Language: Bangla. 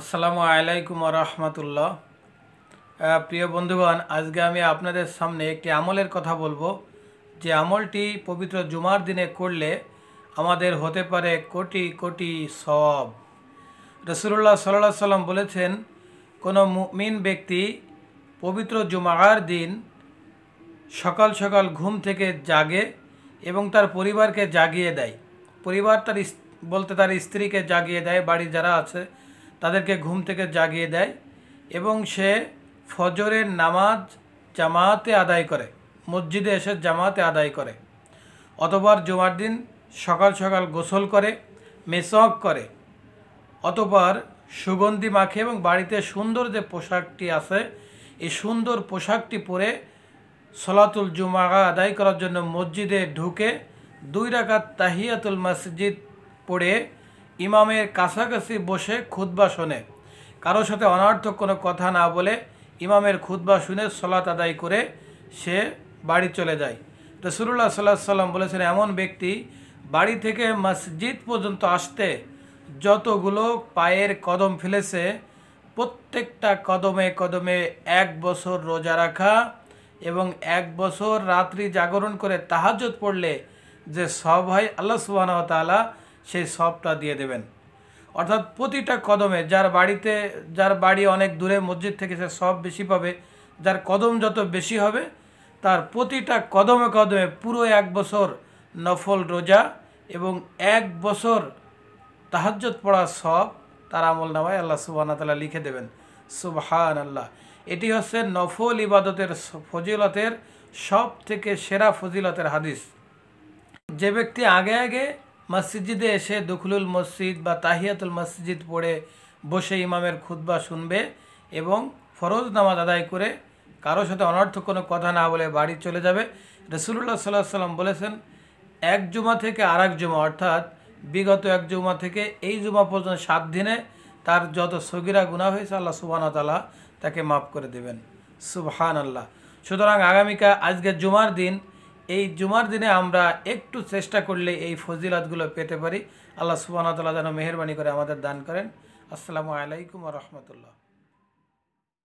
আসসালামু আলাইকুম রহমতুল্লাহ প্রিয় বন্ধুগণ আজকে আমি আপনাদের সামনে একটি আমলের কথা বলবো যে আমলটি পবিত্র জুমার দিনে করলে আমাদের হতে পারে কোটি কোটি সব রসুল্লাহ সাল্লাহ সাল্লাম বলেছেন কোনো মিন ব্যক্তি পবিত্র জুমার দিন সকাল সকাল ঘুম থেকে জাগে এবং তার পরিবারকে জাগিয়ে দেয় পরিবার তার বলতে তার স্ত্রীকে জাগিয়ে দেয় বাড়ি যারা আছে তাদেরকে ঘুম থেকে জাগিয়ে দেয় এবং সে ফজরের নামাজ জামাতে আদায় করে মসজিদে এসে জামাতে আদায় করে অতবার জুমার দিন সকাল সকাল গোসল করে মেসক করে অতপর সুগন্ধি মাখে এবং বাড়িতে সুন্দর যে পোশাকটি আছে এই সুন্দর পোশাকটি পরে সলাতুল জুমাগা আদায় করার জন্য মসজিদে ঢুকে দুই রাকাত তাহিয়াতুল মসজিদ পড়ে ইমামের কাছাকাছি বসে খুদ্া শোনে কারোর সাথে অনার্থক কোনো কথা না বলে ইমামের খুদ্া শুনে সলাত আদায় করে সে বাড়ি চলে যায় রসুল্লাহ সাল্লাহ সাল্লাম বলেছেন এমন ব্যক্তি বাড়ি থেকে মসজিদ পর্যন্ত আসতে যতগুলো পায়ের কদম ফেলেছে প্রত্যেকটা কদমে কদমে এক বছর রোজা রাখা এবং এক বছর রাত্রি জাগরণ করে তাহাজত পড়লে যে সব হয় আল্লাহ সুবাহ সেই সবটা দিয়ে দেবেন অর্থাৎ প্রতিটা কদমে যার বাড়িতে যার বাড়ি অনেক দূরে মসজিদ থেকে সে সব বেশি পাবে যার কদম যত বেশি হবে তার প্রতিটা কদমে কদমে পুরো এক বছর নফল রোজা এবং এক বছর তাহাজ্জত পড়া সব তার আমল নামায় আল্লাহ সুবাহতালা লিখে দেবেন সুবহান আল্লাহ এটি হচ্ছে নফল ইবাদতের ফজিলতের সব থেকে সেরা ফজিলতের হাদিস যে ব্যক্তি আগে আগে মসজিদে এসে দুখলুল মসজিদ বা তাহিয়াতুল মসজিদ পড়ে বসে ইমামের খুদ্া শুনবে এবং ফরজ নামাজ আদায় করে কারোর সাথে অনর্থ কোনো কথা না বলে বাড়ি চলে যাবে রসুল্লাহ সাল্লাহ সাল্লাম বলেছেন এক জুমা থেকে আর এক জুমা অর্থাৎ বিগত এক জুমা থেকে এই জুমা পর্যন্ত সাত দিনে তার যত সগিরা গুণা হয়েছে আল্লাহ সুবাহ তালা তাকে মাফ করে দেবেন সুবহান আল্লাহ সুতরাং আগামীকাল আজকে জুমার দিন এই জুমার দিনে আমরা একটু চেষ্টা করলে এই ফজিলাতগুলো পেতে পারি আল্লাহ সুবাহ তালা যেন মেহরবানি করে আমাদের দান করেন আসসালামু আলাইকুম রহমতুল্লাহ